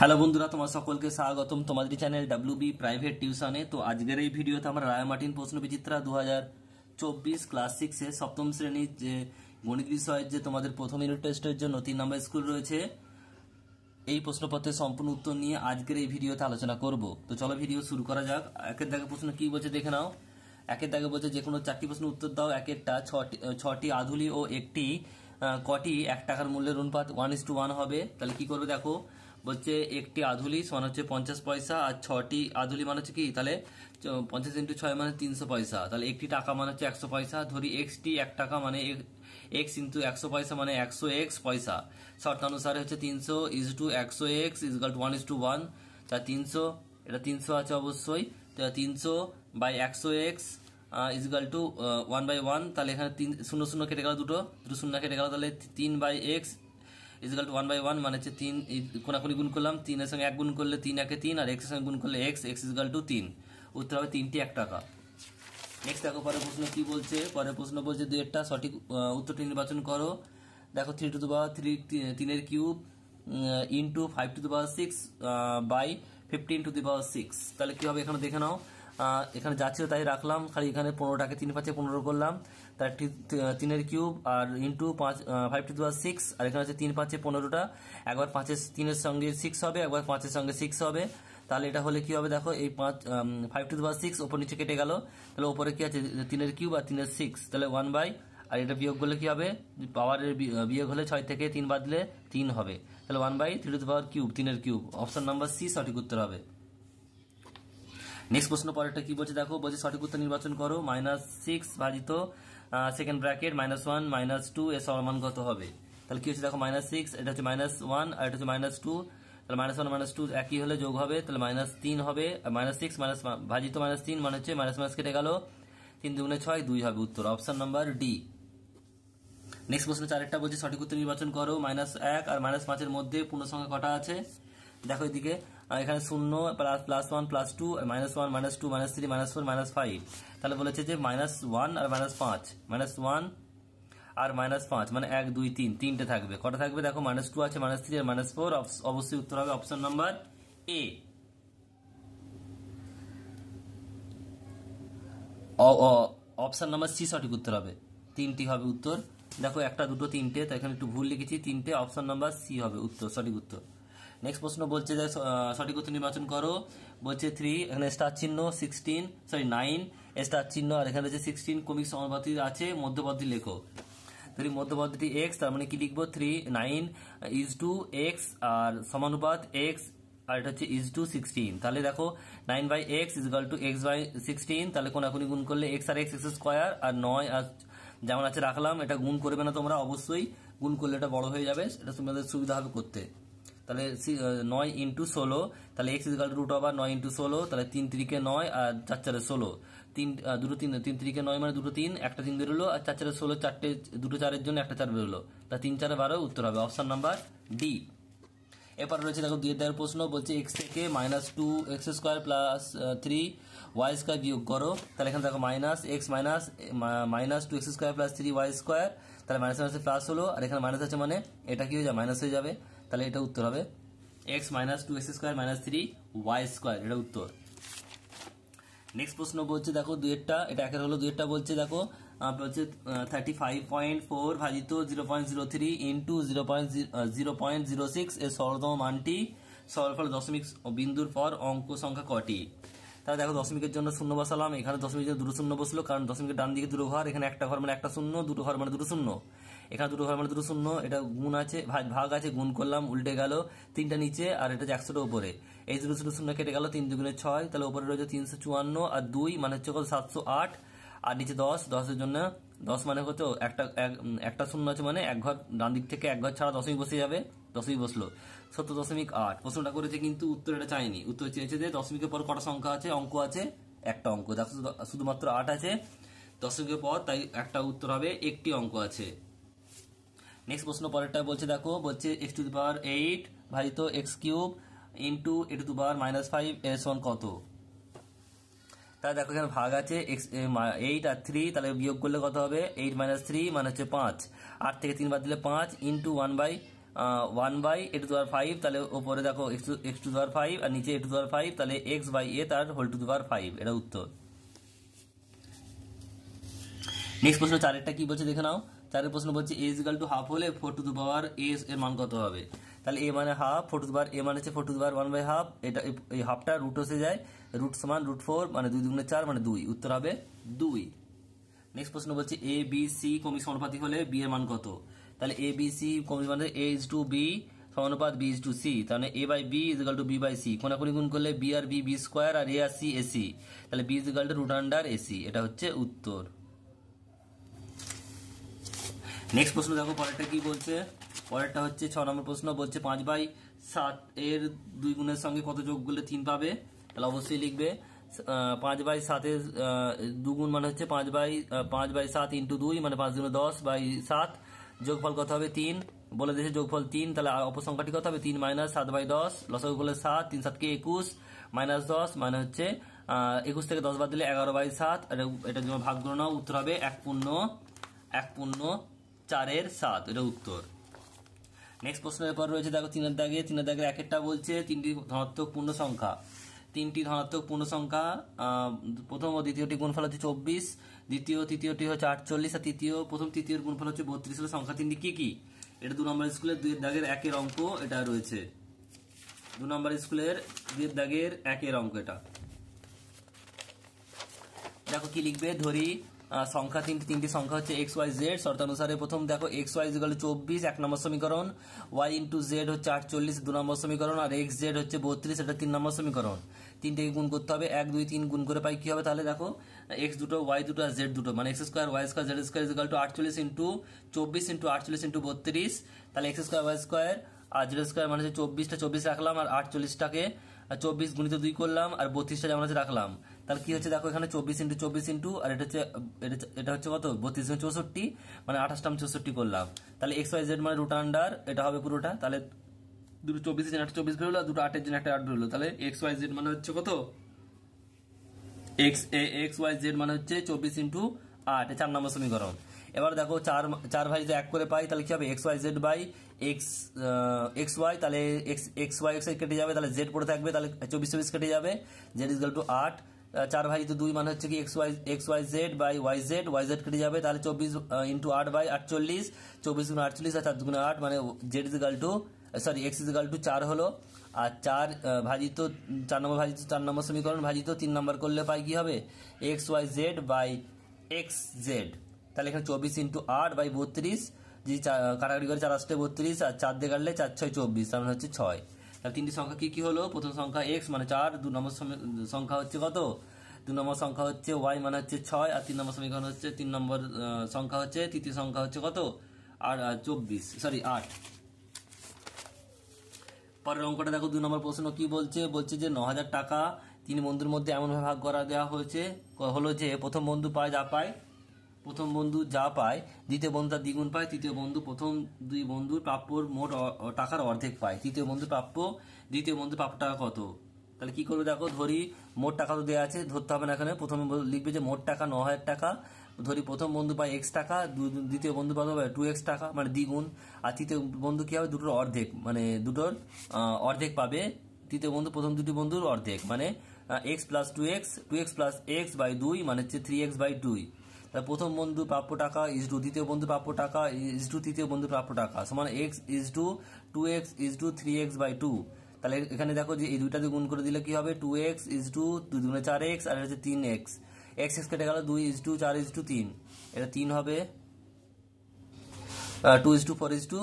hello বন্ধুরা তোমার সকলকে স্বাগতম তোমাদের চ্যানেল ডাব্লিউ বি প্রাইভেট টিউশনে তো আজকের এই ভিডিওতে আমরা রায়মার্টিন প্রশ্ন বিচিত্রা দু হাজার চব্বিশ ক্লাস সিক্সে সপ্তম শ্রেণীর যে গণিত বিষয়ের যে তোমাদের প্রথম ইউনিট টেস্টের জন্য তিন নম্বর স্কুল রয়েছে এই প্রশ্নপত্রের সম্পূর্ণ উত্তর নিয়ে আজকের এই ভিডিওতে আলোচনা করব তো চলো ভিডিও শুরু করা যাক একের দাগে প্রশ্ন কি বলছে দেখে নাও একের দাগে বলছে যে কোনো চারটি প্রশ্ন উত্তর দাও এক একটা ছটি ছটি আধুলি ও একটি কটি এক টাকার মূল্যের অনুপাত ওয়ান ইস টু ওয়ান হবে তাহলে কি করবে দেখো বলছে একটি আধুলি সমান হচ্ছে পঞ্চাশ পয়সা আর ছটি আধুলি মানে হচ্ছে কি তাহলে পঞ্চাশ ইন্টু ছয় মানে তিনশো পয়সা তাহলে একটি টাকা মানে হচ্ছে একশো পয়সা ধরি এক্সটি এক টাকা মানে এক্স ইন্টু একশো পয়সা মানে একশো এক্স পয়সা শর্তানুসারে হচ্ছে তিনশো ইজ টু একশো x equal to one is to one তা তিনশো এটা তিনশো আছে অবশ্যই তা তিনশো বাই একশো x equal to one by one তাহলে এখানে তিন শূন্য শূন্য কেটে গেল দুটো দুটো শূন্য কেটে গেল তাহলে তিন by x equal to one by one মানে হচ্ছে তিন কোনাকুনি গুণ করলাম তিনের সঙ্গে এক গুণ করলে তিন একে তিন আর এক্সের সঙ্গে গুণ করলে এক্স এক্স ইজিক্যাল টু তিন উত্তর হবে তিনটি এক টাকা নেক্সট দেখো পরের প্রশ্ন কি বলছে পরের প্রশ্ন বলছে দুই একটা সঠিক উত্তরটি নির্বাচন করো দেখো থ্রি টু দু পাওয়ার থ্রি তিনের কিউব ইন্টু ফাইভ টু দু power six by fifteen to the power six তাহলে কী হবে এখানে দেখে নাও এখানে যাচ্ছিল তাই রাখলাম খালি এখানে পনেরোটাকে তিন পাঁচে পনেরো করলাম তার তিনের কিউব আর ইন্টু পাঁচ ফাইভ টু দেওয়ার সিক্স আর এখানে হচ্ছে তিন পাঁচে পনেরোটা একবার পাঁচের তিনের সঙ্গে সিক্স হবে একবার পাঁচের সঙ্গে সিক্স হবে তাহলে এটা হলে কি হবে দেখো এই পাঁচ ফাইভ টু দুয়ার সিক্স ওপর নিচে কেটে গেল তাহলে ওপরে কি আছে তিনের কিউব আর তিনের সিক্স তাহলে ওয়ান বাই আর এটা বিয়োগ করলে কি হবে পাওয়ারের বিয়োগ হলে ছয় থেকে তিন বাদলে তিন হবে তাহলে one by three to power cube তিনের কিউব অপশন নাম্বার সি সঠিক উত্তর হবে নেক্সট প্রশ্ন পরেরটা কি বলছে দেখো বলছে সঠিক উত্তর নির্বাচন করো মাইনাস সিক্স ভাজিত second bracket minus one minus two এর সমান কত হবে তাহলে কি হচ্ছে দেখো মাইনাস সিক্স এটা হচ্ছে মাইনাস ওয়ান আর এটা হচ্ছে মাইনাস টু তাহলে মাইনাস ওয়ান মাইনাস টু একই হলে যোগ হবে তাহলে মাইনাস তিন হবে মাইনাস সিক্স মাইনাস ভাজিত মাইনাস তিন মানে হচ্ছে মাইনাস মাইনাস কেটে গেল তিন দুগুণে ছয় দুই হবে উত্তর অপশন নাম্বার ডি নেক্সট প্রশ্ন চারেরটা বলছে সঠিক উত্তর নির্বাচন করো মাইনাস এক আর মাইনাস পাঁচের মধ্যে পূর্ণ সংখ্যা কটা আছে দেখো এদিকে আর এখানে শূন্য plus plus one plus two minus one minus two minus three minus four minus five তাহলে বলেছে যে মাইনাস ওয়ান আর মাইনাস পাঁচ মাইনাস ওয়ান আর মাইনাস পাঁচ মানে এক দুই তিন তিনটে থাকবে কটা থাকবে দেখো মাইনাস টু আছে মাইনাস থ্রি আর মাইনাস ফোর অবশ্যই উত্তর হবে option number A option number C সঠিক উত্তর হবে তিনটি হবে উত্তর দেখো একটা দুটো তিনটে তো এখানে একটু ভুল লিখেছি তিনটে অপশান নাম্বার সি হবে উত্তর সঠিক উত্তর নেক্সট প্রশ্ন বলছে যে সঠিক উত্তর নির্বাচন করো বলছে থ্রি এখানে স্টার চিহ্ন সিক্সটিন সরি নাইন স্টার চিহ্ন আর এখানে রয়েছে সিক্সটিন কমিক সমানুপাতি আছে মধ্যপদ্ধতি লেখো তাহলে মধ্যপদ্ধতি এক্স তার মানে কি লিখবো three nine is to x আর সমানুপাত এক্স আর এটা হচ্ছে ইজ টু সিক্সটিন তাহলে দেখো nine by x is to x by sixteen তাহলে কোনাকুনি গুণ করলে এক্স আর এক্স এক্স স্কোয়ার আর নয় আর যেমন আছে রাখলাম এটা গুণ করবে না তোমরা অবশ্যই গুণ করলে এটা বড় হয়ে যাবে এটা তোমাদের সুবিধা হবে করতে তাহলে নয় ইন্টু ষোলো তাহলে এক্স ইজিক্যাল রুট ওভার নয় ইন্টু ষোলো তাহলে তিন তিরিকে নয় আর চার চারে ষোলো তিন দুটো তিন তিন তিরিকে নয় মানে দুটো তিন একটা তিন বেরোলো আর চার চারে ষোলো চারটে দুটো চারের জন্য একটা চার বেরোলো তা তিন চারে বারো উত্তর হবে অপশান নাম্বার ডি এরপর রয়েছে দেখো দিয়ে দেওয়ার প্রশ্ন বলছে এক্স থেকে minus two x square plus three y square বিয়োগ করো তাহলে এখানে দেখো minus x minus minus two x square plus three y square তাহলে মাইনাস মাইনাসে প্লাস হলো আর এখানে মাইনাস আছে মানে এটা কি হয়ে যাবে মাইনাস হয়ে যাবে তাহলে এটা উত্তর হবে x minus two x square minus three y square এটা উত্তর নেক্সট প্রশ্ন বলছে দেখো দুয়েরটা এটা একের হলো দুয়েরটা বলছে দেখো বলছে থার্টি ফাইভ পয়েন্ট ফোর ভাজিত zero point zero three into zero point zero point zero six এর সরলতম মানটি সরলফল দশমিক বিন্দুর পর অঙ্ক সংখ্যা কটি তাহলে দেখো দশমিকের জন্য শূন্য বসালাম এখানে দশমিকের জন্য দুটো শূন্য বসলো কারণ দশমিকের ডান দিকে দুটো ঘর এখানে একটা ঘর মানে একটা শূন্য দুটো ঘর মানে দুটো শূন্য এখানে দুটো ঘর মানে দুটো শূন্য এটা গুণ আছে ভাগ আছে গুণ করলাম উল্টে গেল তিনটা নিচে আর এটা হচ্ছে একশোটা উপরে এই দুটো শূন্য শূন্য কেটে গেল তিন দুগুণে ছয় তাহলে ওপরে রয়েছে তিনশো চুয়ান্ন আর দুই মানে হচ্ছে কত সাতশো আট আর নিচে দশ দশের জন্য দশ মানে হতো একটা একটা শূন্য আছে মানে এক ঘর ডান দিক থেকে এক ঘর ছাড়া দশমিক বসে যাবে দশমিক বসলো সত্তর দশমিক আট প্রশ্নটা করেছে কিন্তু উত্তর এটা চায়নি উত্তর চেয়েছে যে দশমিকের পর কটা সংখ্যা আছে অঙ্ক আছে একটা অঙ্ক দেখো শুধুমাত্র আট আছে দশমিকের পর তাই একটা উত্তর হবে একটি অঙ্ক আছে নেক্সট প্রশ্ন পরেরটা বলছে দেখো বলছে x to the power eight ভাজিত x cube into a to the power minus five এর ওয়ান কত তাহলে দেখো এখানে ভাগ আছে এক্স এইট আর থ্রি তাহলে বিয়োগ করলে কত হবে এইট মাইনাস থ্রি মানে হচ্ছে পাঁচ আট থেকে তিন বাদ দিলে পাঁচ into one by one by a to দুয়ার ফাইভ তাহলে ওপরে দেখো এক্স টু এক্স টু দুয়ার ফাইভ আর নিচে এ টু দুয়ার ফাইভ তাহলে এক্স বাই এ তার হোল টু দুয়ার ফাইভ এটা উত্তর নেক্সট প্রশ্ন চারেরটা কি বলছে দেখে নাও তার প্রশ্ন বলছে এ ইজিক্যাল টু হাফ হলে ফোর টু দু পাওয়ার এ এর মান কত হবে তাহলে এ মানে half four to power a মানে হচ্ছে four to power one by half এটা এই হাফটা রুট হসে যায় রুট সমান রুট ফোর মানে দুই দুগুণে চার মানে দুই উত্তর হবে দুই নেক্সট প্রশ্ন বলছে এ বি সি কমি সমানুপাতি হলে বি এর মান কত তাহলে এ বি সি কমি মানে এ ইজ টু বি সমানুপাত বি ইজ টু সি তাহলে a by b is to b by c কোনি গুণ করলে বি আর বি বি স্কোয়ার আর এ আর সি এসি তাহলে b is to root under ac এটা হচ্ছে উত্তর নেক্সট প্রশ্ন দেখো পরেরটা কি বলছে পরেরটা হচ্ছে ছ নম্বর প্রশ্ন বলছে পাঁচ বাই সাত এর দুই গুণের সঙ্গে কত যোগ করলে তিন পাবে তাহলে অবশ্যই লিখবে পাঁচ বাই সাতের দুগুণ মানে হচ্ছে পাঁচ বাই পাঁচ বাই সাত ইন্টু দুই মানে পাঁচ দুগুণ দশ বাই সাত যোগফল কত হবে তিন বলে দিয়েছে যোগফল তিন তাহলে অপসংখ্যাটি কত হবে তিন মাইনাস সাত বাই দশ লসাগু করলে সাত তিন সাতকে একুশ মাইনাস দশ মানে হচ্ছে একুশ থেকে দশ বাদ দিলে এগারো বাই সাত এটা ভাগ গ্রহণ উত্তর হবে এক পূর্ণ এক পূর্ণ চারের সাত এটা উত্তর নেক্সট প্রশ্নের ব্যাপার রয়েছে দেখো তিনের দাগে তিনের দাগের এক একটা বলছে তিনটি ধনাত্মক পূর্ণ সংখ্যা তিনটি ধনাত্মক পূর্ণ সংখ্যা প্রথম ও দ্বিতীয়টি গুণফল হচ্ছে চব্বিশ দ্বিতীয় তৃতীয়টি হচ্ছে আটচল্লিশ আর তৃতীয় প্রথম তৃতীয় গুণফল হচ্ছে বত্রিশ হলো সংখ্যা তিনটি কি কি এটা দু নম্বর স্কুলের দুই দাগের একের অঙ্ক এটা রয়েছে দু নম্বর স্কুলের দুই দাগের একের অঙ্ক এটা দেখো কি লিখবে ধরি সংখ্যা তিনটি তিনটি সংখ্যা হচ্ছে এক্স ওয়াই জেড শর্তানুসারে প্রথম দেখো এক্স ওয়াই ইজিক্যাল চব্বিশ এক নম্বর সমীকরণ ওয়াই ইন্টু জেড হচ্ছে আটচল্লিশ দু নম্বর সমীকরণ আর এক্স জেড হচ্ছে বত্রিশ এটা তিন নম্বর সমীকরণ তিনটেকে গুণ করতে হবে এক দুই তিন গুণ করে পাই কী হবে তাহলে দেখো এক্স দুটো ওয়াই দুটো আর জেড দুটো মানে x square y square z square equal to আটচল্লিশ ইন্টু চব্বিশ ইন্টু আটচল্লিশ ইন্টু বত্রিশ তাহলে এক্স স্কোয়ার ওয়াই স্কোয়ার আর জেড স্কোয়ার মানে হচ্ছে চব্বিশটা চব্বিশ রাখলাম আর আটচল্লিশটাকে চব্বিশ গুণিত দুই করলাম আর বত্রিশটা যেমন আছে রাখলাম তাহলে কি হচ্ছে দেখো এখানে চব্বিশ ইন্টু চব্বিশ ইন্টু আর এটা হচ্ছে এটা হচ্ছে কত বত্রিশ চৌষট্টি মানে আঠাশটাম চৌষট্টি করলাম তাহলে এক্স ওয়াই জেড মানে রুট আন্ডার এটা হবে পুরোটা তাহলে দুটো চব্বিশের জন্য একটা চব্বিশ বেরোলো দুটো আটের জন্য একটা আট বেরোলো তাহলে এক্স ওয়াই জেড মানে হচ্ছে কত এক্স এ এক্স ওয়াই জেড মানে হচ্ছে চব্বিশ ইন্টু আট চার নম্বর সমীকরণ এবার দেখো চার চার ভাই যদি এক করে পাই তাহলে কি হবে x Y Z by x x y তাহলে এক্স এক্স ওয়াই এক্স কেটে যাবে তাহলে জেড পড়ে থাকবে তাহলে চব্বিশ চব্বিশ কেটে যাবে জেড ইজ টু আট চার ভাই তো দুই মানে হচ্ছে কি x y x Y Z by y z y z কেটে যাবে তাহলে চব্বিশ ইন্টু আট বাই আটচল্লিশ চব্বিশ গুণ আটচল্লিশ আর চার দুগুণে আট মানে Z equal to sorry X equal to চার হলো আর চার ভাজিত চার নম্বর ভাজিত চার নম্বর সমীকরণ ভাজিত তিন নম্বর করলে পাই কী হবে x Y Z by X Z তাহলে এখানে চব্বিশ ইন্টু আট বাই বত্রিশ যদি কাটাকাটি করে চার আসতে বত্রিশ আর চার দিয়ে কাটলে চার ছয় চব্বিশ তার মানে হচ্ছে ছয় তাহলে তিনটি সংখ্যা কি কি হলো প্রথম সংখ্যা এক্স মানে চার দু নম্বর সংখ্যা হচ্ছে কত দু নম্বর সংখ্যা হচ্ছে ওয়াই মানে হচ্ছে ছয় আর তিন নম্বর সমীকরণ হচ্ছে তিন নম্বর সংখ্যা হচ্ছে তৃতীয় সংখ্যা হচ্ছে কত আর চব্বিশ সরি আট পরের অঙ্কটা দেখো দু নম্বর প্রশ্ন কি বলছে বলছে যে ন হাজার টাকা তিন বন্ধুর মধ্যে এমনভাবে ভাগ করা দেওয়া হয়েছে হলো যে প্রথম বন্ধু পায় যা পায় প্রথম বন্ধু যা পায় দ্বিতীয় বন্ধু তার দ্বিগুণ পায় তৃতীয় বন্ধু প্রথম দুই বন্ধুর প্রাপ্যর মোট টাকার অর্ধেক পায় তৃতীয় বন্ধু প্রাপ্য দ্বিতীয় বন্ধু প্রাপ্য টাকা কত তাহলে কি করবে দেখো ধরি মোট টাকা তো দেওয়া আছে ধরতে হবে না এখানে প্রথমে লিখবে যে মোট টাকা ন হাজার টাকা ধরি প্রথম বন্ধু পায় এক্স টাকা দ্বিতীয় বন্ধু পাবে টু এক্স টাকা মানে দ্বিগুণ আর তৃতীয় বন্ধু কী হবে দুটোর অর্ধেক মানে দুটোর অর্ধেক পাবে তৃতীয় বন্ধু প্রথম দুটি বন্ধুর অর্ধেক মানে X plus two x two X plus X by দুই মানে হচ্ছে থ্রি এক্স বাই দুই প্রথম বন্ধু প্রাপ্য টাকা ইজ টু দ্বিতীয় বন্ধু প্রাপ্য টাকা ইজ টু তৃতীয় বন্ধু প্রাপ্য টাকা সমান X is to two X is to three X by two তাহলে এখানে দেখো যে এই দুইটা দিয়ে গুণ করে দিলে কি হবে টু এক্স ইজ টু দুগুণে চার এক্স আর হচ্ছে তিন এক্স এক্স এক্স কেটে গেল দুই ইজ টু চার ইজ টু তিন এটা তিন হবে two is to four is to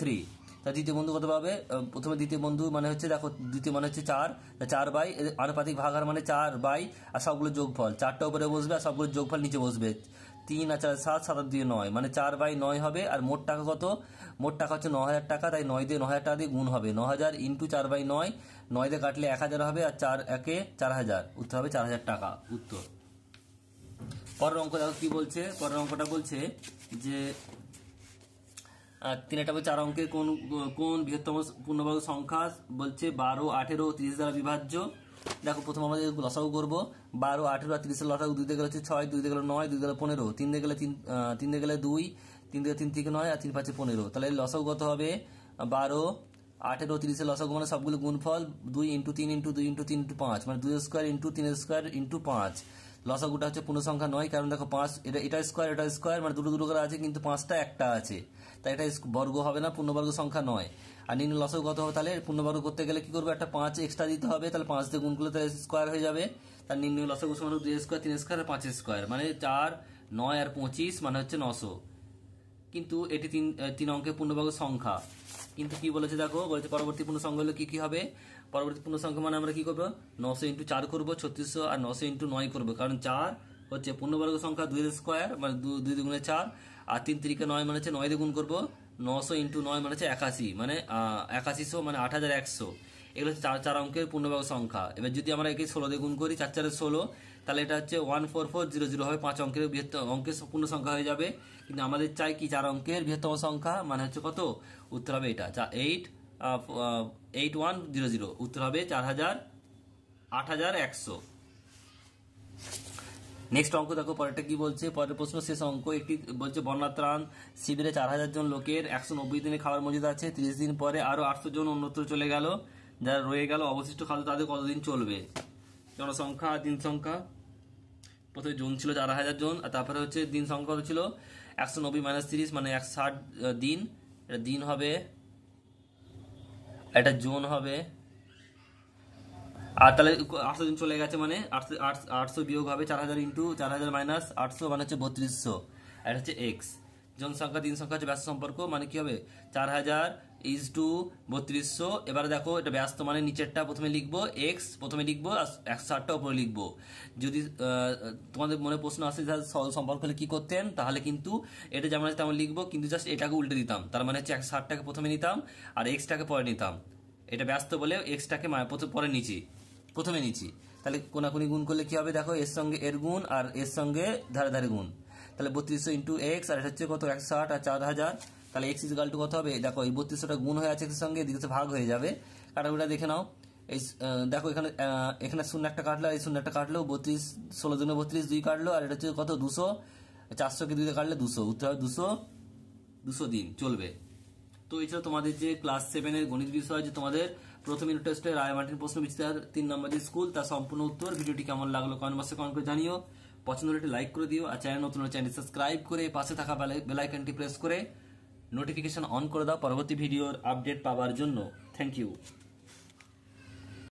three তার দ্বিতীয় বন্ধু কত পাবে প্রথমে দ্বিতীয় বন্ধু মানে হচ্ছে দেখো দ্বিতীয় মানে হচ্ছে চার চার বাই আনুপাতিক আর মানে চার বাই আর সবগুলো যোগফল চারটা উপরে বসবে আর সবগুলো যোগফল নিচে বসবে তিন আর চার সাত সাত দিয়ে নয় মানে চার বাই নয় হবে আর মোট টাকা কত মোট টাকা হচ্ছে ন হাজার টাকা তাই নয় দিয়ে ন হাজার টাকা দিয়ে গুণ হবে ন হাজার ইন্টু চার বাই নয় নয় দিয়ে কাটলে এক হাজার হবে আর চার একে চার হাজার উত্তর হবে চার হাজার টাকা উত্তর পরের অঙ্ক দেখো কি বলছে পরের অঙ্কটা বলছে যে তিন একটা চার অঙ্কের কোন কোন বৃহত্তম পূর্ণবর্গ সংখ্যা বলছে বারো আঠেরো তিরিশ দ্বারা বিভাজ্য দেখো প্রথম আমাদের লসাগু করবো বারো আঠেরো আর তিরিশের লসাগু দুই গেলে হচ্ছে ছয় দুই গেলে নয় দুই গেলে পনেরো তিন দিয়ে গেলে তিন তিন দিয়ে গেলে দুই তিন দিয়ে তিন থেকে নয় আর তিন পাঁচে পনেরো তাহলে লসাগু কত হবে বারো আঠেরো তিরিশের লসাগু মানে সবগুলো গুণফল দুই ইন্টু তিন ইন্টু দুই ইন্টু তিন ইন্টু পাঁচ মানে দুই স্কোয়ার ইন্টু তিন স্কোয়ার ইন্টু পাঁচ লসাগুটা হচ্ছে পূর্ণসংখ্যা নয় কারণ দেখো পাঁচ এটা এটা স্কোয়ার এটা স্কোয়ার মানে দুটো দুটো করে আছে কিন্তু পাঁচটা একটা আছে তাই এটা বর্গ হবে না পূর্ণবর্গ সংখ্যা নয় আর নিম্ন লসাগু কত হবে তাহলে পূর্ণবর্গ করতে গেলে কি করবো একটা পাঁচ এক্সট্রা দিতে হবে তাহলে পাঁচ দিয়ে গুণগুলো স্কোয়ার হয়ে যাবে তার নিম্ন লসাগু সমান দুই স্কোয়ার তিন স্কোয়ার আর পাঁচ স্কোয়ার মানে চার নয় আর পঁচিশ মানে হচ্ছে নশো কিন্তু এটি তিন তিন অঙ্কের পূর্ণবর্গ সংখ্যা কিন্তু কি বলেছে দেখো বলেছে পরবর্তী পূর্ণ সংখ্যা হলে কি কি হবে পরবর্তী পূর্ণ সংখ্যা মানে আমরা কি করবো নশো ইন্টু চার করবো ছত্রিশশো আর নশো ইন্টু নয় করবো কারণ চার হচ্ছে পূর্ণবর্গ সংখ্যা দুই স্কোয়ার মানে দুই দুগুণে চার আর তিন তিরিকে নয় মানে হচ্ছে নয় দ্বিগুণ করবো নশো ইন্টু নয় মানে হচ্ছে একাশি মানে একাশিশো মানে আট হাজার একশো এগুলো হচ্ছে চার চার অঙ্কের পূর্ণবাহু সংখ্যা এবার যদি আমরা একে ষোলো দিয়ে গুণ করি চার চারে ষোলো তাহলে এটা হচ্ছে one four four zero zero হবে পাঁচ অঙ্কের বৃহত্তম অঙ্কের পূর্ণ সংখ্যা হয়ে যাবে কিন্তু আমাদের চাই কি চার অঙ্কের বৃহত্তম সংখ্যা মানে হচ্ছে কত উত্তর হবে এটা eight eight one zero zero উত্তর হবে চার হাজার আট হাজার একশো নেক্সট অঙ্ক দেখো পরেরটা কি বলছে পরের প্রশ্ন শেষ অঙ্ক একটি বলছে বন্যাত্রাণ শিবিরে চার হাজার জন লোকের একশো নব্বই দিনে খাবার মজুদ আছে তিরিশ দিন পরে আরও আটশো জন অন্যত্র চলে গেল যারা রয়ে গেল অবশিষ্ট খাদ্য তাদের কতদিন চলবে জনসংখ্যা দিন সংখ্যা প্রথমে জুন ছিল চার হাজার জন আর তারপরে হচ্ছে দিন সংখ্যা কত ছিল একশো নব্বই মাইনাস তিরিশ মানে এক ষাট দিন এটা দিন হবে এটা জোন হবে আর তাহলে আটশো দিন চলে গেছে মানে আটশো আটশো বিয়োগ হবে চার হাজার ইন্টু চার হাজার মাইনাস আটশো মানে হচ্ছে বত্রিশশো এটা হচ্ছে এক্স জনসংখ্যা দিন সংখ্যা হচ্ছে ব্যস্ত সম্পর্ক মানে কি হবে চার হাজার ইজ টু বত্রিশশো এবার দেখো এটা ব্যস্ত মানে নিচেরটা প্রথমে লিখবো এক্স প্রথমে লিখবো আর এক একশো উপরে লিখবো যদি তোমাদের মনে প্রশ্ন আসে যে সরল সম্পর্ক হলে কী করতেন তাহলে কিন্তু এটা যেমন আছে তেমন লিখবো কিন্তু জাস্ট এটাকে উল্টে দিতাম তার মানে হচ্ছে এক ষাটটাকে প্রথমে নিতাম আর এক্সটাকে পরে নিতাম এটা ব্যস্ত বলে এক্সটাকে মানে পরে নিচি প্রথমে নিচি তাহলে কোনাকুনি গুণ করলে কী হবে দেখো এর সঙ্গে এর গুণ আর এর সঙ্গে ধারে ধারে গুণ তাহলে বত্রিশশো ইন্টু এক্স আর এটা হচ্ছে কত একশো ষাট আর চার হাজার তাহলে এক্স ইজ টু কত হবে দেখো এই বত্রিশশোটা গুণ হয়ে আছে এক্সের সঙ্গে এদিকে ভাগ হয়ে যাবে কাটাকুটা দেখে নাও এই দেখো এখানে এখানে শূন্য একটা কাটলো আর এই শূন্য একটা কাটলো বত্রিশ ষোলো দুনে বত্রিশ দুই কাটলো আর এটা হচ্ছে কত দুশো চারশোকে দুইতে কাটলে দুশো উত্তর হবে দুশো দুশো দিন চলবে তো এই ছিল তোমাদের যে ক্লাস সেভেনের গণিত বিষয় যে তোমাদের প্রথম ইউনিট টেস্টে রায় মার্টিন প্রশ্ন বিচিতার তিন নম্বর যে স্কুল তার সম্পূর্ণ উত্তর ভিডিওটি কেমন লাগলো কমেন্ট বক্সে কমেন্ট করে জানিও পছন্দ হলে লাইক করে দিও আর চ্যানেল নতুন চ্যানেল সাবস্ক্রাইব করে পাশে থাকা বেলাইকনটি প্রেস করে নোটিফিকেশান অন করে দাও পরবর্তী ভিডিওর আপডেট পাওয়ার জন্য থ্যাংক ইউ